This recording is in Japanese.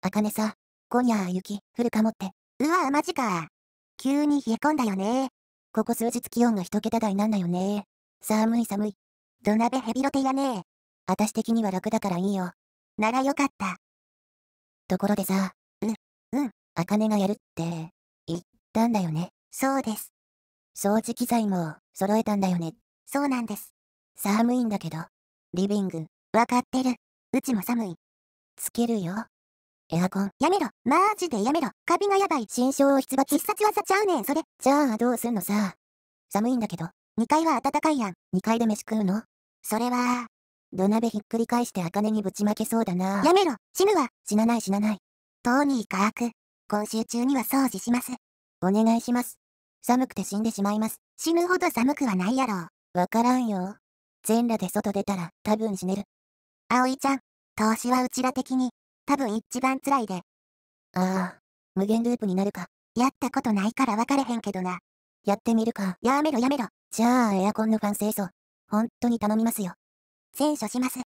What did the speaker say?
あかねさ、今夜雪降るかもって。うわぁ、マジか。急に冷え込んだよね。ここ数日気温が一桁台なんだよね。寒い寒い。土鍋ヘビロテやね私的には楽だからいいよ。ならよかった。ところでさ、うん、うん。あかねがやるって、言ったんだよね。そうです。掃除機材も揃えたんだよね。そうなんです。寒いんだけど。リビング、わかってる。うちも寒い。つけるよ。エアコン。やめろ。マジでやめろ。カビがやばい。新章出没必殺技ちゃうねん、それ。じゃあどうすんのさ。寒いんだけど。2階は暖かいやん。2階で飯食うのそれは、土鍋ひっくり返して茜にぶちまけそうだな。やめろ。死ぬわ。死なない死なない。トニー科く、今週中には掃除します。お願いします。寒くて死んでしまいます。死ぬほど寒くはないやろ。わからんよ。全裸で外出たら多分死ねる。葵ちゃん、投資はうちら的に多分一番辛いで。ああ、無限ループになるか。やったことないから分かれへんけどな。やってみるか。やめろやめろ。じゃあエアコンのファン清掃。本当に頼みますよ。選書します。